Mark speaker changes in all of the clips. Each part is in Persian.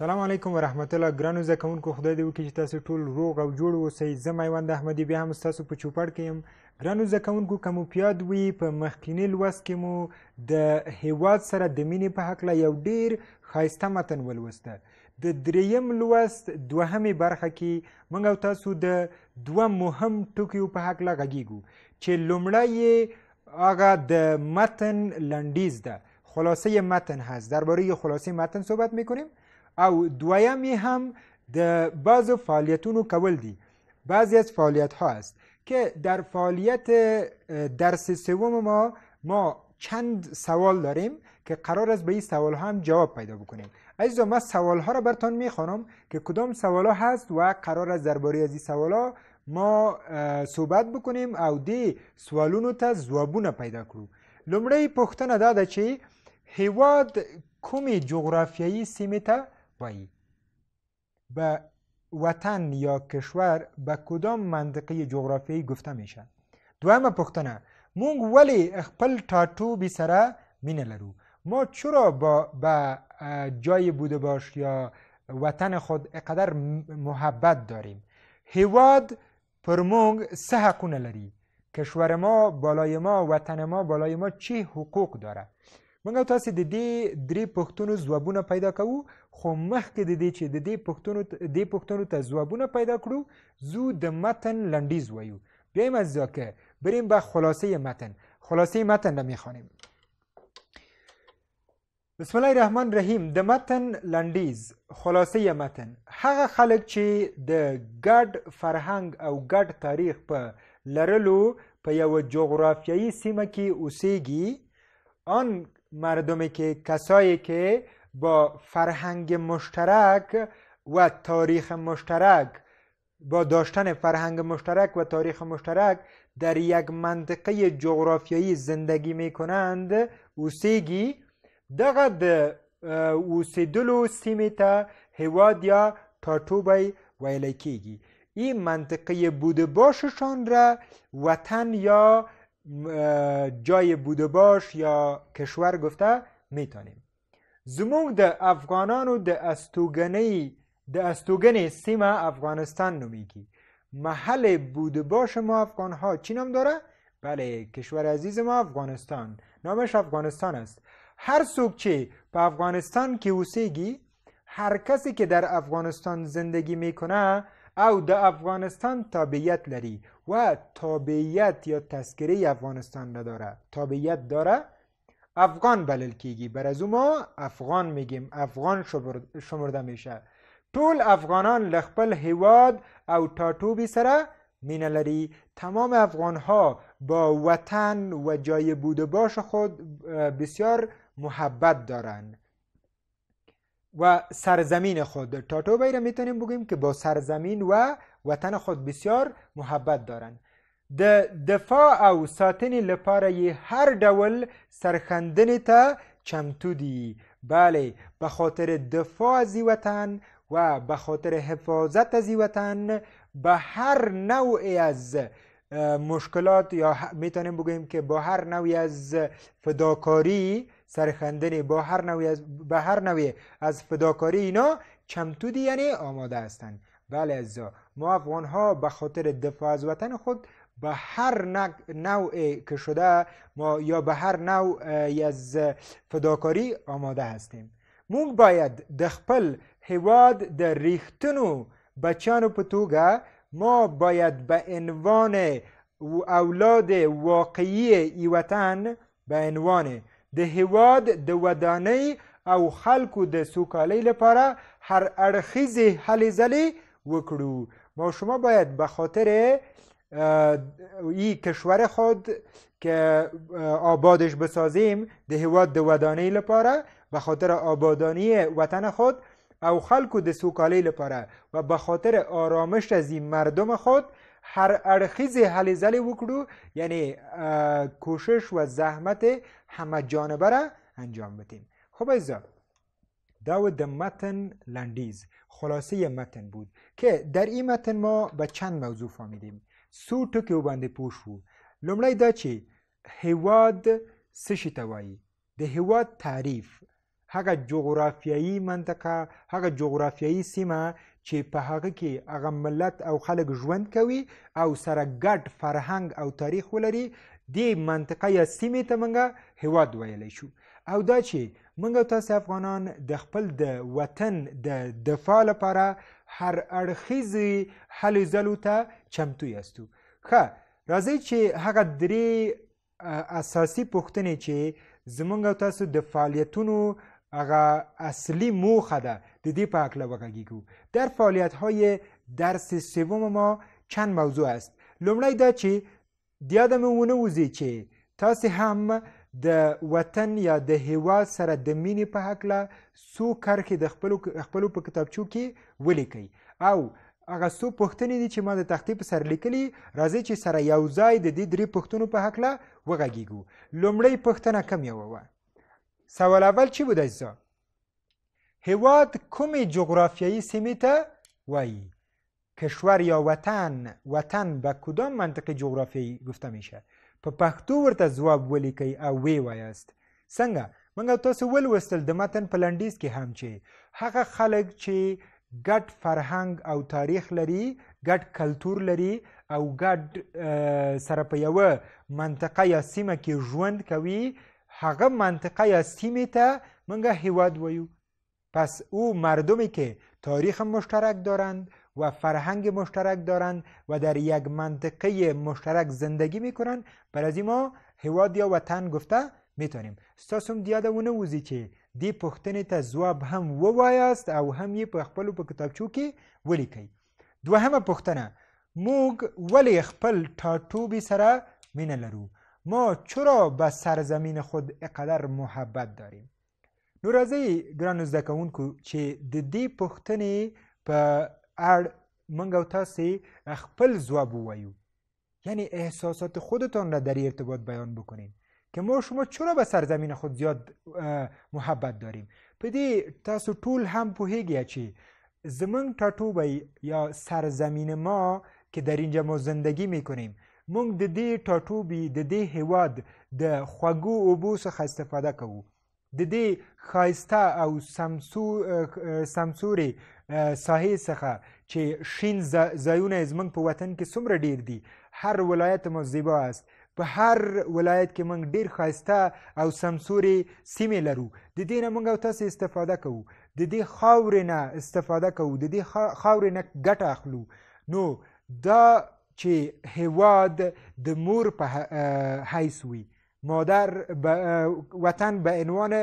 Speaker 1: سلام علیکم ورحمت الله ګرانو زده کوونکو خدای دې وکړي چې تاسو ټول روغ او جوړ اوسئ زه میوند احمدي بیا هم ستاسو په چوپړ کې یم ګرانو زده کوونکو که مو په یاد وي په مخکیني لوست کې مو د هیواد سره د مینې په هکله یو ډیر ښایسته متن ولوسته د دریم لوست دوهمې برخه کې موږ او تاسو د دوه مهم ټکیو په هکله غږیږو چې لومړی یې هغه د متن لنډیز ده خلاصه متن هست درباره خلاصه متن صحبت میکنیم او دویم هم د بعض فعالیتونو کول دی بعضی از فعالیت ها است که در فعالیت درس سوم ما ما چند سوال داریم که قرار است به این سوال ها هم جواب پیدا بکنیم عزیزا ما سوال ها را برتان خوانم که کدام سوال ها هست و قرار است درباره از این سوال ها ما صحبت بکنیم او دی سوالونو تا زوابونه پیدا کړو لمره پختنه داده چی؟ چې هیواد کومې جغرافیایی پایین به وطن یا کشور به کدام منطقه جغرافیایی گفته میشه دوهمه پختنه مونگ ولی خپل بی سره مینه لرو ما چرا با به جای بوده باش یا وطن خود اقدر محبت داریم هیواد پر مونگ سه حقونه لری کشور ما بالای ما وطن ما بالای ما چه حقوق داره موږ تاسو د دې درې پښتنو ځوابونه پیدا کوو خو مخکې د دې چې د دې پښتنو د پښتنو ته ځوابونه پیدا کړو زو د متن لنډیز وایو بیایم از که بریم به خلاصه متن خلاصه متن را میخوانیم بسم الله الرحمن الرحیم د متن لنډیز خلاصه متن هغه خلک چې د ګډ فرهنګ او ګډ تاریخ په لرلو په یو جغرافیایي سیمه کې اوسېږي ان مردمی که کسایی که با فرهنگ مشترک و تاریخ مشترک با داشتن فرهنگ مشترک و تاریخ مشترک در یک منطقه جغرافیایی زندگی می کنند اوسیگی دغه اوسیدلو سیمیتا هیواد یا این منطقه بود باششان را وطن یا جای بوده باش یا کشور گفته میتونیم زمون د افغانانو د استوگنی د سیمه افغانستان نمیگی محل بوده باش ما افغان ها چی نام داره بله کشور عزیز ما افغانستان نامش افغانستان است هر صبح چه به افغانستان که اوسیگی هر کسی که در افغانستان زندگی میکنه او د افغانستان تابعیت لری و تابعیت یا تذکره افغانستان نداره تابعیت داره افغان بلل کیگی بر از ما افغان میگیم افغان شمرده میشه ټول افغانان لخپل هیواد او بی سره مینه لری. تمام افغان ها با وطن و جای بود باش خود بسیار محبت دارند و سرزمین خود تا را میتونیم بگیم که با سرزمین و وطن خود بسیار محبت دارند د دفاع او ساتنی لپاره هر ډول سرخندنی ته چمتو دی بله به خاطر دفاع از وطن و به خاطر حفاظت از وطن به هر نوع از مشکلات یا میتونیم بگوییم که با هر نوعی از فداکاری سرخندنی با هر نوعی از به هر نوعی از فداکاری اینا چمتودی یعنی آماده هستند بله از ما افغان ها به خاطر دفاع از وطن خود به هر نوع که شده ما یا به هر نوع از فداکاری آماده هستیم مون باید د خپل هیواد د ریښتنو بچانو په ما باید به عنوان اولاد واقعی ای وطن به عنوان د هواد د ودانۍ او خلکو د سوکالۍ لپاره هر اړخیزې هلې ځلې وکړو ما باید به خاطر این کشور خود که آبادش بسازیم ده هواد ده ودانه لپاره به خاطر آبادانی وطن خود او خلکو د سوکالی لپاره و به خاطر آرامش از این مردم خود هر ارخیز حل زل وکړو یعنی کوشش و زحمت همه جانبه را انجام بدیم خب عزیزان دا د متن لندیز خلاصه متن بود که در این متن ما به چند موضوع فهمیدیم سو ټکو باندې پوه شو لومړی دا چې هیواد څه شي ته وایي د هیواد تعریف هغه جغرافیایي منطقه هغه جغرافیایي سیمه چې په هغه کې هغه ملت او خلک ژوند کوي او سره ګډ فرهنګ او تاریخ ولري دې منطقه یا سیمې ته موږ هیواد ویلی شو او دا چې موږ تاسو افغانان د خپل د وطن د دفاع لپاره هر اړخیزي حل زلو ته چمتو یاستو ښه راځي چې هغه درې اساسی پوښتنې چې زمونږ تاسو د فعالیتونو هغه اصلی موخه ده د دې په هکله وغږیږو در فعالیت های درس سوم ما چند موضوع است لومړی دا چې د یادمه ونوځي چې تاسې هم د وطن یا د هیواد سره د مینې په هکله څو کرښې د خپلو خپلو په کتابچو کې ولیکئ او هغه څو پوښتنې دي چې ما د تختې په سر لیکلي راځي چې سره یو ځای د دې درې پوښتنو په هکله وغږیږو لومړۍ پوښتنه کم یوه وه سوال اول چی بود عزیزان هیواد کومې جغرافیایی سیمې ته وایي کشور یا وطن وطن به کدام منطقه جغرافیایی گفته میشه په پښتو ورته ځواب ولیکئ او وی وایاست څنګه موږ تاسو ولوستل د متن په لنډیز کې هم چې هغه خلک چې ګډ فرهنګ او تاریخ لري ګډ کلتور لري او ګډ سره په یوه منطقه یا سیمه کې ژوند کوي هغه منطقه یا سیمی ته منگه هیواد ویو پس او مردمی که تاریخ مشترک دارند و فرهنگ مشترک دارند و در یک منطقه مشترک زندگی میکنند بر ما هیواد یا وطن گفته میتونیم ستاسم دیاده و نوزی که دی پختن تا زواب هم ووایاست او هم یې په په کتابچو کې ولیکئ دوهمه پختنه موگ ولې خپل بی سره مینه لرو ما چرا به سرزمین خود اقدر محبت داریم نورازی ګران زده کوونکو چې د دې پوښتنې په اړه موږ او تاسې خپل ځواب ووایو یعنی احساسات خودتان را در ارتباط بیان بکنین که ما شما چرا به سرزمین خود زیاد محبت داریم پدی دې تاسو ټول هم چی؟ چی؟ زمونږ ټاټوبی یا سرزمین ما که در اینجا ما زندگی میکنیم موږ د دې ټاټوبي د دې هیواد د خوږو اوبو څخه استفاده کوو د دې خایسته او سمسو سمسوري ساحې څخه چې شین ځایونه زمنګ په وطن کې څومره ډیر دي هر ولایت مو زیبا است په هر ولایت کې موږ ډیر خایسته او سمسوري سیمې لرو د دې نه موږ او تاسو استفاده کوو د دې خاورې نه استفاده کوو د دې خاورې نه ګټه اخلو نو دا چې هیواد د مور په حیث وي مادر وطن به عنوان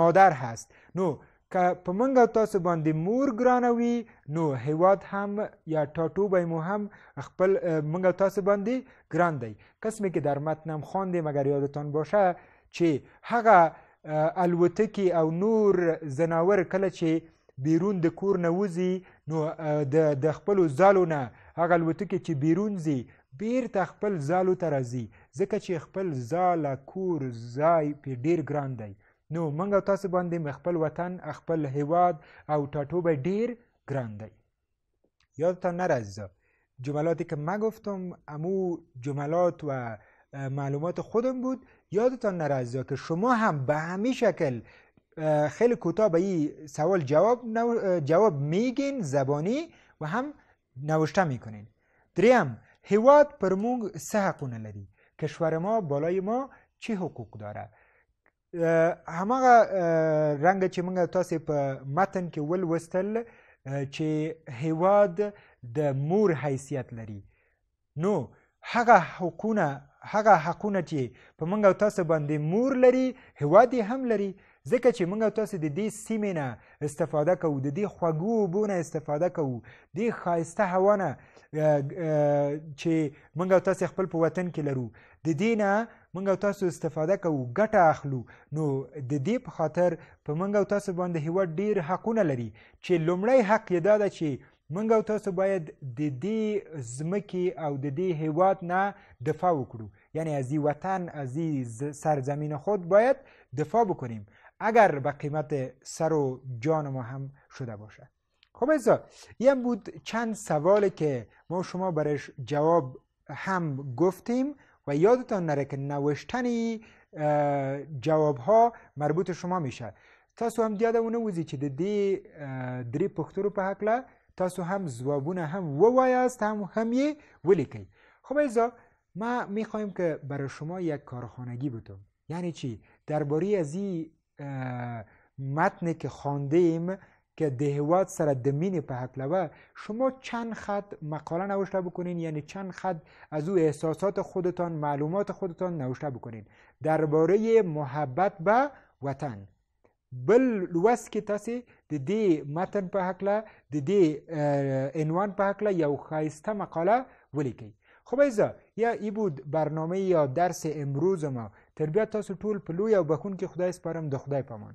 Speaker 1: مادر هست نو که په موږ تاسو باندې مور ګرانه وي نو هیواد هم یا ټاټوبی مو هم خپل موږ تاسو باندې ګران دی قسمی که در متنم خواندیم اگر یادتان باشه چې هغه الوتکې او نور زناور کله چې بیرون د کور نه وځي نو د خپلو ځالو نه هغه که چې بیرون زی بیرته خپل ځالو ته راځي ځکه چې خپل ځاله کور زای پې ډیر ګران دی نو موږ تاسو باندې خپل وطن خپل هیواد او ټاټوبه ډیر ګران دی یادتان نرزه جملاتی که ما گفتم امو جملات و معلومات خودم بود یادتان نرزا که شما هم به همی شکل خیلی کوتاه به سوال جواب, جواب میگین زبانی و هم نوشته میکنین دریم هیواد پر مونگ سه حقونه لري کشور ما بالای ما چه حقوق داره هماغه رنګ چې موږ تاسو په متن کې ولوستل چې هیواد د مور حیثیت لري نو هغه حقونه هغه حقونه چې په موږ تاسو باندې مور لري هیواد هم لري ځکه چې موږ تاسو د دې سیمې نه استفاده کوو د دې خوږو اوبو نه استفاده کوو دې ښایسته هوا نه چې موږ تاسو خپل په وطن کې لرو د دې نه موږ تاسو استفاده کوو ګټه اخلو نو د دې په خاطر په موږ تاسو باندې هیواد ډیر حقونه لري چې لومړی حق یې دا ده چې منګ او تاسو باید د دې ځمکې او د دې هیواد نه دفاع وکړو یعنی از وطن از سرزمین خود باید دفاع بکنیم اگر به قیمت سر و جان ما هم شده باشه خب ازا این بود چند سوالی که ما شما برش جواب هم گفتیم و یادتان نره که نوشتن جواب ها مربوط شما میشه تاسو هم دیاده و وزی چه دی دری درې رو په تاسو هم زوابون هم است هم هم ولی که خب ایزا ما میخوایم که برای شما یک کارخانگی بودم یعنی چی درباره از این متنی که خوانده ایم که دهوات سر سره د په شما چند خط مقاله نوشته بکنین یعنی چند خط از او احساسات خودتان معلومات خودتان نوشته بکنین درباره محبت به وطن بل لوست کې تاسې د دې متن په هکله د دې عنوان په حکله یو ښایسته مقاله ولیکئ خب ایزا یا ای بود برنامه یا درس امروز ما تر بیا تاسو ټول په لوی او بخښونکي خدای سپارم د خدای په امان